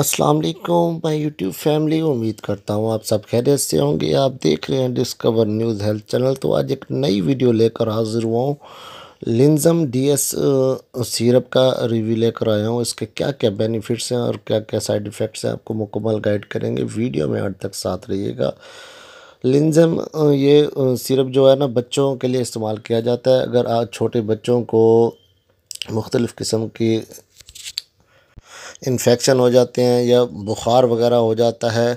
अस्सलाम वालेकुम मैं यूट्यूब फैमिली उम्मीद करता हूँ आप सब खैरियत से होंगे आप देख रहे हैं डिस्कवर न्यूज़ हेल्थ चैनल तो आज एक नई वीडियो लेकर हाजिर हुआ हूँ लिंजम डीएस सीरप का रिव्यू लेकर आया हूँ इसके क्या क्या बेनिफिट्स हैं और क्या क्या साइड इफ़ेक्ट्स हैं आपको मुकम्मल गाइड करेंगे वीडियो में आज तक साथ रहिएगा लिंजम ये सिरप जो है ना बच्चों के लिए इस्तेमाल किया जाता है अगर आज छोटे बच्चों को मुख्तलिफ़ किस्म की इन्फेक्शन हो जाते हैं या बुखार वगैरह हो जाता है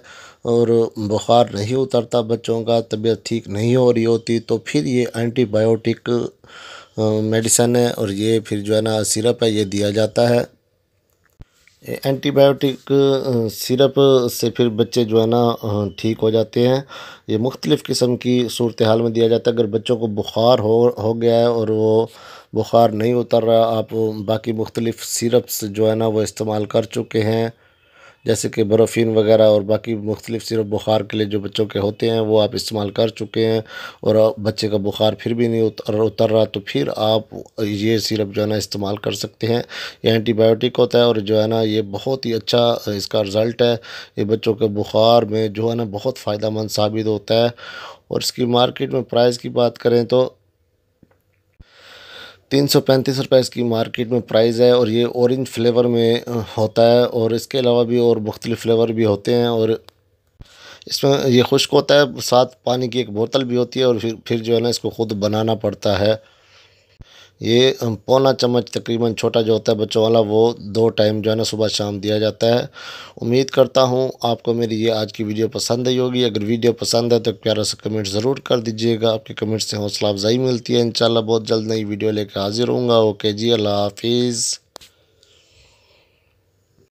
और बुखार नहीं उतरता बच्चों का तबीयत ठीक नहीं हो रही होती तो फिर ये एंटीबायोटिक मेडिसन है और ये फिर जो है ना सिरप है ये दिया जाता है एंटीबायोटिक सिरप से फिर बच्चे जो है ना ठीक हो जाते हैं ये मुख्तलिफ़ किस्म की सूरत हाल में दिया जाता है अगर बच्चों को बुखार हो हो गया है और वो बुखार नहीं उतर रहा आप बाकी मुख्तलिफ़ सिरप्स जो है ना वो इस्तेमाल कर चुके हैं जैसे कि बरोफिन वगैरह और बाकी मुख्तलिफ सिरप बुखार के लिए जो बच्चों के होते हैं वो आप इस्तेमाल कर चुके हैं और बच्चे का बुखार फिर भी नहीं उतर उतर रहा तो फिर आप ये सिरप जो है ना इस्तेमाल कर सकते हैं ये एंटीबायोटिक होता है और जो है ना ये बहुत ही अच्छा इसका रिज़ल्ट है ये बच्चों के बुखार में जो है ना बहुत फ़ायदा मंद साबित होता है और इसकी मार्केट में प्राइस की बात करें तो तीन सौ पैंतीस रुपये इसकी मार्केट में प्राइस है और ये औरेंज फ्लेवर में होता है और इसके अलावा भी और मुख्तलिफ फ्लेवर भी होते हैं और इसमें ये खुश्क होता है साथ पानी की एक बोतल भी होती है और फिर फिर जो है ना इसको ख़ुद बनाना पड़ता है ये पौना चम्मच तकरीबन छोटा जो होता है बच्चों वाला वो दो टाइम जो है ना सुबह शाम दिया जाता है उम्मीद करता हूँ आपको मेरी ये आज की वीडियो पसंद आई होगी अगर वीडियो पसंद है तो प्यारा सा कमेंट ज़रूर कर दीजिएगा आपके कमेंट से हौसला अफजाई मिलती है इन बहुत जल्द नई वीडियो लेकर हाजिर हूँगा ओके जी अल्लाह हाफिज़